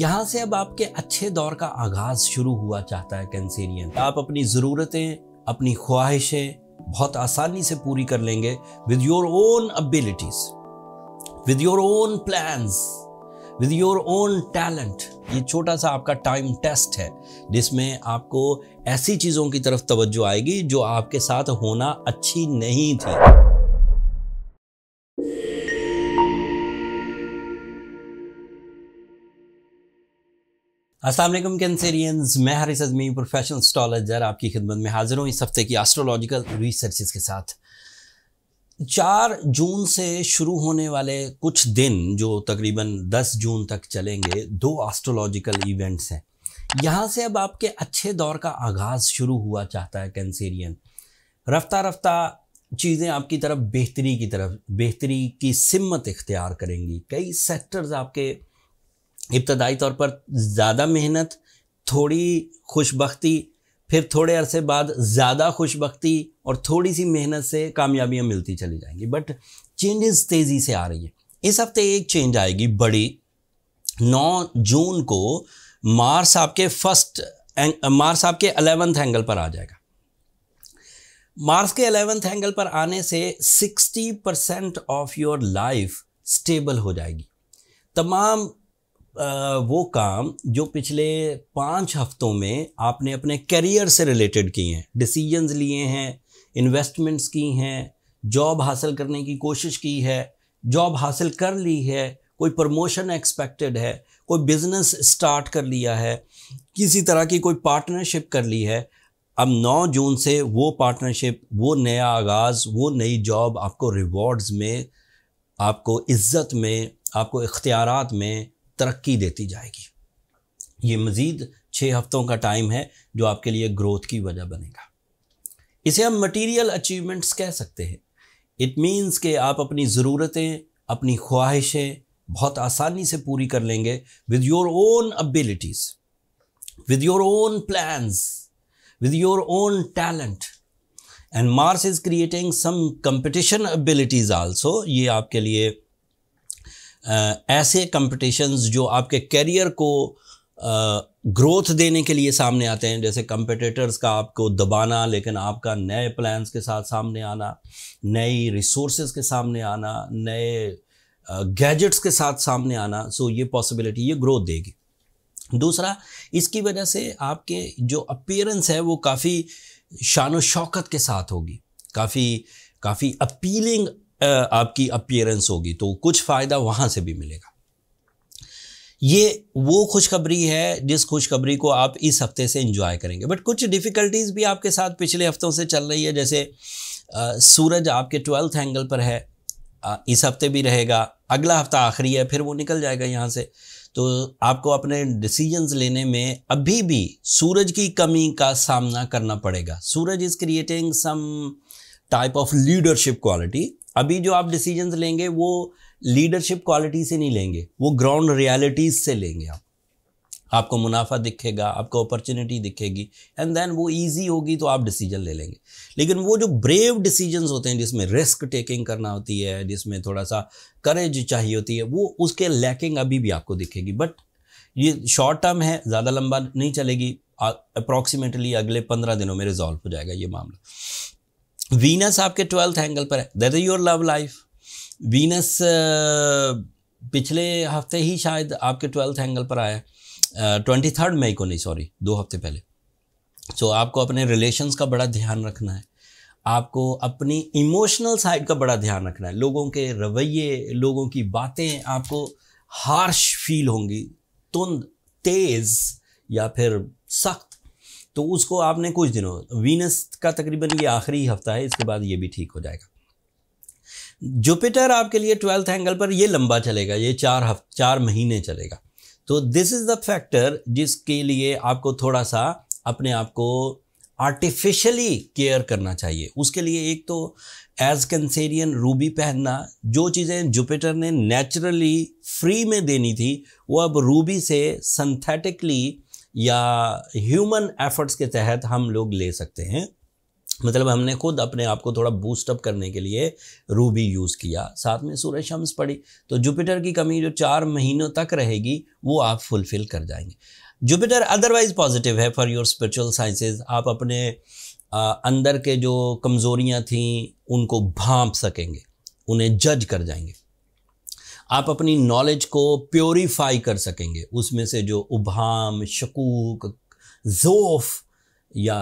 यहाँ से अब आपके अच्छे दौर का आगाज शुरू हुआ चाहता है कैंसेरियन आप अपनी ज़रूरतें अपनी ख्वाहिशें बहुत आसानी से पूरी कर लेंगे with your own abilities with your own plan with your own talent ये छोटा सा आपका टाइम टेस्ट है जिसमें आपको ऐसी चीज़ों की तरफ तवज्जो आएगी जो आपके साथ होना अच्छी नहीं थी असलम कैंसेरियंस मैं हरिस अजमी प्रोफेशनल स्टॉलजर आपकी खिदमत में हाजिर हूँ इस हफ्ते की एस्ट्रोलॉजिकल रिसर्च के साथ चार जून से शुरू होने वाले कुछ दिन जो तकरीबन 10 जून तक चलेंगे दो एस्ट्रोलॉजिकल इवेंट्स हैं यहाँ से अब आपके अच्छे दौर का आगाज़ शुरू हुआ चाहता है कैंसेरियन रफ्ता रफ्ता चीज़ें आपकी तरफ बेहतरी की तरफ बेहतरी की सिमत इख्तियार करेंगी कई सेक्टर्स आपके इब्तदाई तौर पर ज़्यादा मेहनत थोड़ी खुशबख्ती फिर थोड़े अरसे बाद ज़्यादा खुशबख्ती और थोड़ी सी मेहनत से कामयाबियाँ मिलती चली जाएंगी बट चेंजेस तेज़ी से आ रही है इस हफ्ते एक चेंज आएगी बड़ी 9 जून को मार्स आपके फर्स्ट मार्स आपके अलेवेंथ एंगल पर आ जाएगा मार्स के अलेवेंथ एंगल पर आने से 60 percent of your life stable हो जाएगी तमाम वो काम जो पिछले पाँच हफ्तों में आपने अपने करियर से रिलेटेड किए हैं डिसीजंस लिए हैं इन्वेस्टमेंट्स की हैं जॉब हासिल करने की कोशिश की है जॉब हासिल कर ली है कोई प्रमोशन एक्सपेक्टेड है कोई बिजनेस स्टार्ट कर लिया है किसी तरह की कोई पार्टनरशिप कर ली है अब 9 जून से वो पार्टनरशिप वो नया आगाज़ वो नई जॉब आपको रिवॉर्ड्स में आपको इज़्ज़त में आपको इख्तियार में तरक्की देती जाएगी ये मज़ीद छः हफ्तों का टाइम है जो आपके लिए ग्रोथ की वजह बनेगा इसे हम मटेरियल अचीवमेंट्स कह सकते हैं इट मीन्स के आप अपनी ज़रूरतें अपनी ख्वाहिशें बहुत आसानी से पूरी कर लेंगे with your own abilities with your own plan with your own talent and Mars is creating some competition abilities also ये आपके लिए ऐसे कंपटिशन्स जो आपके करियर को ग्रोथ देने के लिए सामने आते हैं जैसे कंपटीटर्स का आपको दबाना लेकिन आपका नए प्लान्स के साथ सामने आना नई रिसोर्सेज के सामने आना नए गैजेट्स के साथ सामने आना सो ये पॉसिबिलिटी ये ग्रोथ देगी दूसरा इसकी वजह से आपके जो अपीयरेंस है वो काफ़ी शान शौकत के साथ होगी काफ़ी काफ़ी अपीलिंग आपकी अपियरेंस होगी तो कुछ फ़ायदा वहाँ से भी मिलेगा ये वो खुशखबरी है जिस खुशखबरी को आप इस हफ्ते से इंजॉय करेंगे बट कुछ डिफ़िकल्टीज़ भी आपके साथ पिछले हफ्तों से चल रही है जैसे आ, सूरज आपके ट्वेल्थ एंगल पर है आ, इस हफ्ते भी रहेगा अगला हफ्ता आखिरी है फिर वो निकल जाएगा यहाँ से तो आपको अपने डिसीजंस लेने में अभी भी सूरज की कमी का सामना करना पड़ेगा सूरज is creating some type of leadership quality अभी जो आप डिसीजन लेंगे वो लीडरशिप क्वालिटी से नहीं लेंगे वो ग्राउंड रियलिटीज़ से लेंगे आप आपको मुनाफा दिखेगा आपको अपॉर्चुनिटी दिखेगी एंड देन वो ईजी होगी तो आप डिसीजन ले लेंगे लेकिन वो जो ब्रेव डिसीजंस होते हैं जिसमें रिस्क टेकिंग करना होती है जिसमें थोड़ा सा करेज चाहिए होती है वो उसके लैकिंग अभी भी आपको दिखेगी बट ये शॉर्ट टर्म है ज़्यादा लंबा नहीं चलेगी अप्रॉक्सीमेटली अगले पंद्रह दिनों में रिजॉल्व हो जाएगा ये मामला वीनस आपके ट्वेल्थ एंगल पर है that is your love life Venus पिछले हफ्ते ही शायद आपके ट्वेल्थ एंगल पर आया ट्वेंटी थर्ड मई को नहीं सॉरी दो हफ्ते पहले सो so, आपको अपने रिलेशन्स का बड़ा ध्यान रखना है आपको अपनी इमोशनल साइड का बड़ा ध्यान रखना है लोगों के रवैये लोगों की बातें आपको हार्श फील होंगी तुंद तेज़ या फिर सख्त तो उसको आपने कुछ दिनों वीनस का तकरीबन ये आखिरी हफ्ता है इसके बाद ये भी ठीक हो जाएगा जुपिटर आपके लिए ट्वेल्थ एंगल पर ये लंबा चलेगा ये चार हफ चार महीने चलेगा तो दिस इज़ द फैक्टर जिसके लिए आपको थोड़ा सा अपने आप को आर्टिफिशली केयर करना चाहिए उसके लिए एक तो एज कंसेरियन रूबी पहनना जो चीज़ें जुपिटर ने नेचुरली फ्री में देनी थी वो अब रूबी से सिंथेटिकली या ह्यूमन एफर्ट्स के तहत हम लोग ले सकते हैं मतलब हमने खुद अपने आप को थोड़ा बूस्टअप करने के लिए रूबी यूज़ किया साथ में सूर्य शम्स पड़ी तो जुपिटर की कमी जो चार महीनों तक रहेगी वो आप फुलफिल कर जाएंगे जुपिटर अदरवाइज पॉजिटिव है फॉर योर स्पिरिचुअल साइंसेज आप अपने आ, अंदर के जो कमज़ोरियाँ थीं उनको भांप सकेंगे उन्हें जज कर जाएंगे आप अपनी नॉलेज को प्योरीफाई कर सकेंगे उसमें से जो उभाम शकूक जोफ़ या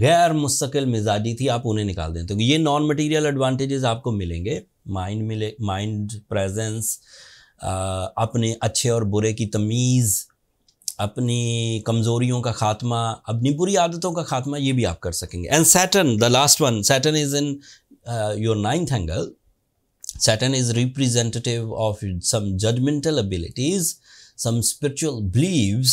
गैर मुस्तकिल मिजाजी थी आप उन्हें निकाल दें तो ये नॉन मटेरियल एडवांटेजेस आपको मिलेंगे माइंड मिले माइंड प्रेजेंस अपने अच्छे और बुरे की तमीज़ अपनी कमज़ोरियों का खात्मा अपनी बुरी आदतों का खात्मा ये भी आप कर सकेंगे and Saturn the last one Saturn is in your ninth angle Saturn is representative of some judgmental abilities, some spiritual beliefs,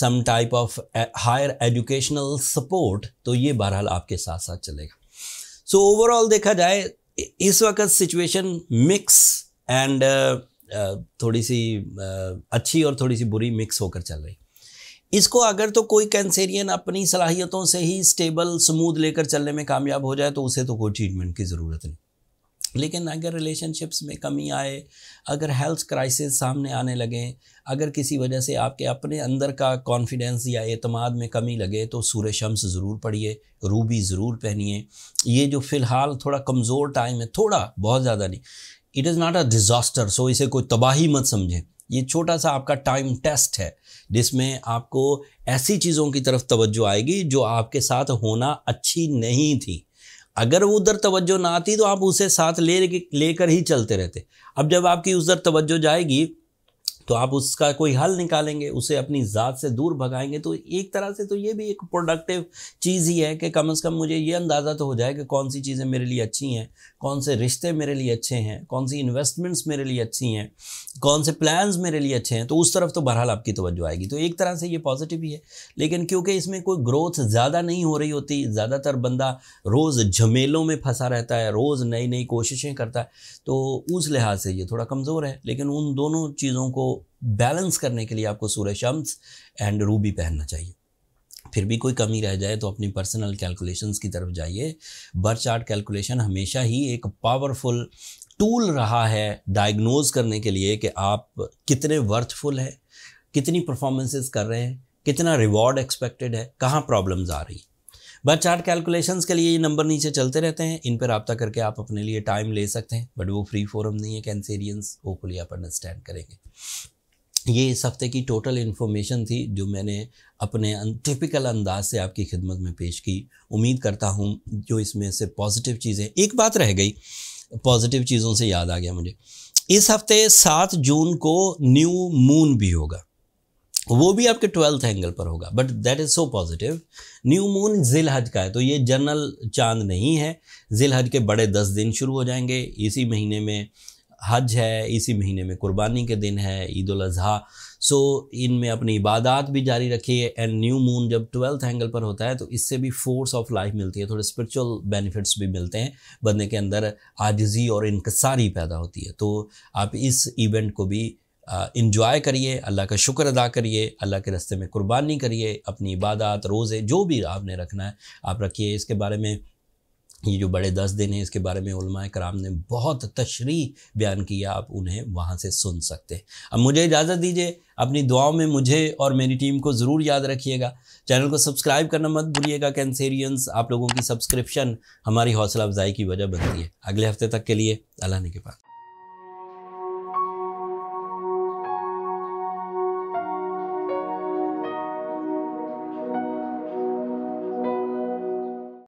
some type of higher educational support तो ये बहरहाल आपके साथ साथ चलेगा सो so, ओवरऑल देखा जाए इस वक्त सिचुएशन मिक्स एंड थोड़ी सी uh, अच्छी और थोड़ी सी बुरी मिक्स होकर चल रही इसको अगर तो कोई कैंसेरियन अपनी सलाहियतों से ही स्टेबल स्मूद लेकर चलने में कामयाब हो जाए तो उसे तो कोई ट्रीटमेंट की ज़रूरत नहीं लेकिन अगर रिलेशनशिप्स में कमी आए अगर हेल्थ क्राइसिस सामने आने लगें अगर किसी वजह से आपके अपने अंदर का कॉन्फिडेंस या अतमाद में कमी लगे तो सूर्य शम्स ज़रूर पढ़िए रूबी ज़रूर पहनिए ये जो फ़िलहाल थोड़ा कमज़ोर टाइम है थोड़ा बहुत ज़्यादा नहीं it is not a disaster so इसे कोई तबाही मत समझें ये छोटा सा आपका टाइम टेस्ट है जिसमें आपको ऐसी चीज़ों की तरफ तवज्जो आएगी जो आपके साथ होना अच्छी नहीं थी अगर वो उधर तवज्जो ना आती तो आप उसे साथ ले लेकर ही चलते रहते अब जब आपकी उधर तवज्जो जाएगी तो आप उसका कोई हल निकालेंगे उसे अपनी ज़ात से दूर भगाएंगे तो एक तरह से तो ये भी एक प्रोडक्टिव चीज़ ही है कि कम से कम मुझे ये अंदाज़ा तो हो जाए कि कौन सी चीज़ें मेरे लिए अच्छी हैं कौन से रिश्ते मेरे लिए अच्छे हैं कौन सी इन्वेस्टमेंट्स मेरे लिए अच्छी हैं कौन से प्लान्स मेरे लिए अच्छे हैं तो उस तरफ तो बहरहाल आपकी तवज्जो आएगी तो एक तरह से ये पॉजिटिव ही है लेकिन क्योंकि इसमें कोई ग्रोथ ज़्यादा नहीं हो रही होती ज़्यादातर बंदा रोज़ झमेलों में फंसा रहता है रोज़ नई नई कोशिशें करता है तो उस लिहाज से ये थोड़ा कमज़ोर है लेकिन उन दोनों चीज़ों को बैलेंस करने के लिए आपको सूर्य शम्स एंड रूबी पहनना चाहिए फिर भी कोई कमी रह जाए तो अपनी पर्सनल कैलकुलेशंस की तरफ जाइए बर चार्ट कैलकुलेशन हमेशा ही एक पावरफुल टूल रहा है डायग्नोज करने के लिए कि आप कितने वर्थफुल हैं कितनी परफॉर्मेंसेस कर रहे हैं कितना रिवॉर्ड एक्सपेक्टेड है कहाँ प्रॉब्लम्स आ रही बर्थ बर चार्ट कैलकुलेशंस के लिए ये नंबर नीचे चलते रहते हैं इन पर रबता करके आप अपने लिए टाइम ले सकते हैं बट वो फ्री फोरम नहीं है कैंसेरियंस होपफुली आप अंडरस्टैंड करेंगे ये इस हफ्ते की टोटल इन्फॉर्मेशन थी जो मैंने अपने टिपिकल अं, अंदाज से आपकी खिदमत में पेश की उम्मीद करता हूँ जो इसमें से पॉजिटिव चीज़ें एक बात रह गई पॉजिटिव चीज़ों से याद आ गया मुझे इस हफ्ते सात जून को न्यू मून भी होगा वो भी आपके ट्वेल्थ एंगल पर होगा but that is so positive new moon जिल हज का है तो ये जनरल चांद नहीं है जिल हज के बड़े दस दिन शुरू हो जाएंगे इसी महीने में हज है इसी महीने में कुर्बानी के दिन है ईद अज़ी अजहा सो इनमें अपनी इबादत भी जारी रखिए एंड न्यू मून जब ट्वेल्थ एंगल पर होता है तो इससे भी फोर्स ऑफ लाइफ मिलती है थोड़े स्पिरिचुअल बेनिफिट्स भी मिलते हैं बंदे के अंदर आजजी और इनकसारी पैदा होती है तो आप इस इवेंट को भी इंजॉय करिए अल्लाह का शुक्र अदा करिए अल्लाह के रस्ते में कुर्बानी करिए अपनी इबादत रोज़े जो भी आपने रखना है आप रखिए इसके बारे में ये जो बड़े दस दिन हैं इसके बारे में उलमा कराम ने बहुत तशरी बयान किया आप उन्हें वहाँ से सुन सकते हैं अब मुझे इजाज़त दीजिए अपनी दुआओं में मुझे और मेरी टीम को ज़रूर याद रखिएगा चैनल को सब्सक्राइब करना मत भूलिएगा कैंसेरियंस आप लोगों की सब्सक्रिप्शन हमारी हौसला अफजाई की वजह बनती है अगले हफ्ते तक के लिए अल्लाह ने के पास